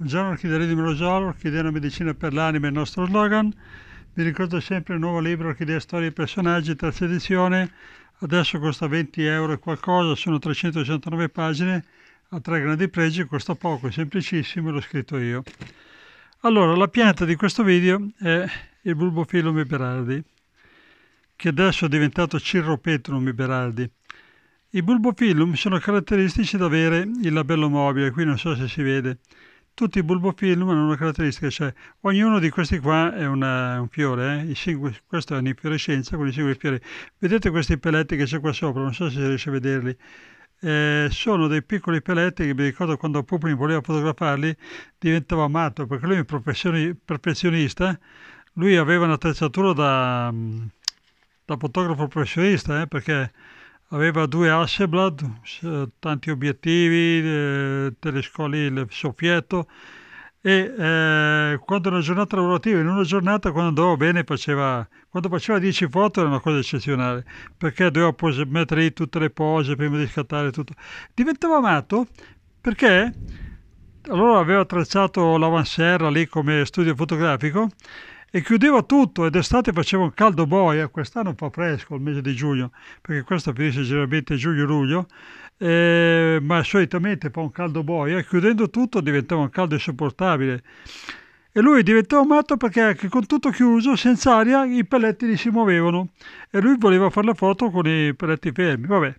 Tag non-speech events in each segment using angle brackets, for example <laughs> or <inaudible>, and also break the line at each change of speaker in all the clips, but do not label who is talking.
Buongiorno Orchideria di Melo Melosolo, Orchidea una medicina per l'anima è il nostro slogan. Vi ricordo sempre il nuovo libro Orchidea Storie e Personaggi, terza edizione. Adesso costa 20 euro e qualcosa, sono 369 pagine, ha tre grandi pregi, costa poco, è semplicissimo, e l'ho scritto io. Allora, la pianta di questo video è il Bulbophyllum iberardi, che adesso è diventato Cirropetrum iberardi. I Bulbophyllum sono caratteristici da avere il labello mobile, qui non so se si vede, tutti i bulbofilum hanno una caratteristica, cioè ognuno di questi qua è una, un fiore, eh? cinque, questo è un'infiorescenza con i singoli fiori. Vedete questi peletti che c'è qua sopra, non so se si riesce a vederli. Eh, sono dei piccoli peletti che mi ricordo quando Pupin voleva fotografarli diventava matto perché lui è un perfezionista lui aveva un'attrezzatura da, da fotografo professionista eh, perché aveva due Hasselblad, tanti obiettivi, eh, telescoli il soffietto e eh, quando una giornata lavorativa, in una giornata quando andava bene faceva, quando faceva 10 foto era una cosa eccezionale perché doveva pose, mettere lì tutte le pose prima di scattare tutto. Diventava matto perché allora aveva tracciato l'avanserra lì come studio fotografico e chiudeva tutto ed estate faceva un caldo boia, quest'anno un po' fresco il mese di giugno, perché questo finisce generalmente giugno-luglio, eh, ma solitamente fa un caldo boia, chiudendo tutto diventava un caldo insopportabile. E lui diventava matto perché anche con tutto chiuso, senza aria, i pelletti gli si muovevano e lui voleva fare la foto con i pelletti fermi. Vabbè.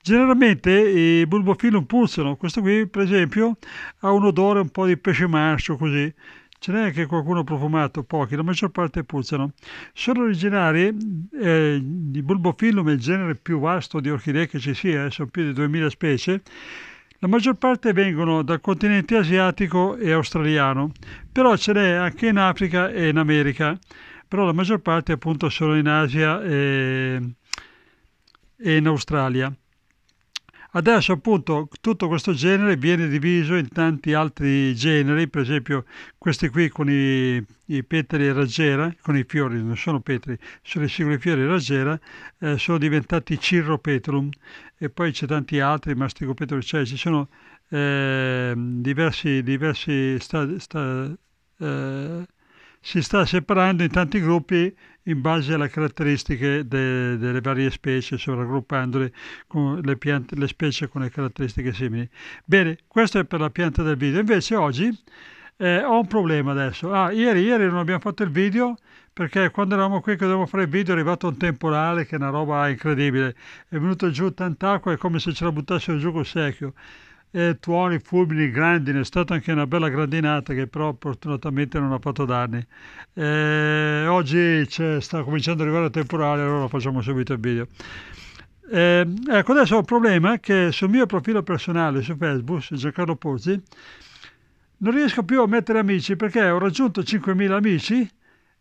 Generalmente i bulbofilum puzzano, questo qui per esempio ha un odore un po' di pesce marcio così, Ce n'è anche qualcuno profumato, pochi, la maggior parte puzzano. Sono originari eh, di Bulbophyllum, il genere più vasto di orchidee che ci sia, eh, sono più di 2000 specie. La maggior parte vengono dal continente asiatico e australiano, però ce n'è anche in Africa e in America, però la maggior parte appunto sono in Asia e, eh, e in Australia. Adesso appunto tutto questo genere viene diviso in tanti altri generi, per esempio questi qui con i, i petali e raggiera, con i fiori, non sono petri, sono i singoli fiori e raggiera, eh, sono diventati cirropetrum e poi c'è tanti altri, masticopetalum, cioè ci sono eh, diversi, diversi sta, sta, eh, si sta separando in tanti gruppi in base alle caratteristiche de, delle varie specie, sovraggruppandole con le, piante, le specie con le caratteristiche simili. Bene, questo è per la pianta del video. Invece oggi eh, ho un problema adesso. Ah, ieri, ieri non abbiamo fatto il video perché quando eravamo qui che dovevamo fare il video è arrivato un temporale che è una roba incredibile. È venuto giù tant'acqua, acqua, è come se ce la buttassero giù col secchio eh, tuoni, fulmini, grandine, è stata anche una bella grandinata che però fortunatamente non ha fatto danni. Eh, oggi sta cominciando a arrivare il temporale, allora facciamo subito il video. Eh, ecco, adesso ho un problema che sul mio profilo personale su Facebook, Giancarlo Pozzi, non riesco più a mettere amici perché ho raggiunto 5.000 amici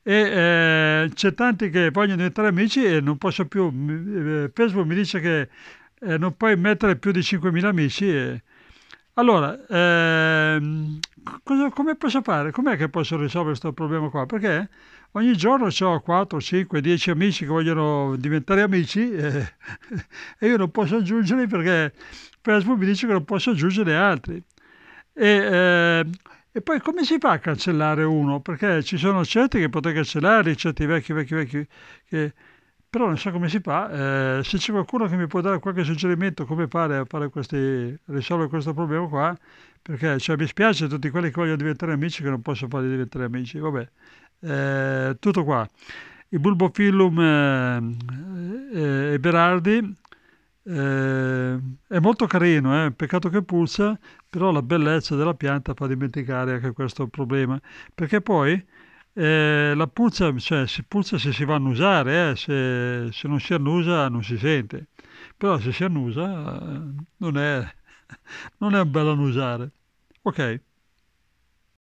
e eh, c'è tanti che vogliono diventare amici e non posso più. Eh, Facebook mi dice che eh, non puoi mettere più di 5.000 amici e allora, ehm, cosa, come posso fare? Com'è che posso risolvere questo problema qua? Perché ogni giorno ho 4, 5, 10 amici che vogliono diventare amici eh, <laughs> e io non posso aggiungerli perché Facebook mi dice che non posso aggiungere altri. E, eh, e poi come si fa a cancellare uno? Perché ci sono certi che potete cancellare, certi vecchi, vecchi, vecchi, che però non so come si fa, eh, se c'è qualcuno che mi può dare qualche suggerimento come fare a risolvere questo problema qua, perché cioè, mi spiace a tutti quelli che vogliono diventare amici che non posso farli diventare amici, vabbè, eh, tutto qua. Il Bulbophyllum eh, eh, e Berardi eh, è molto carino, eh, peccato che pulsa, però la bellezza della pianta fa dimenticare anche questo problema, perché poi eh, la puzza, cioè, si puzza se si va a annusare, eh, se, se, non si annusa non si sente, però se si annusa eh, non è, <laughs> non è bello annusare. Ok.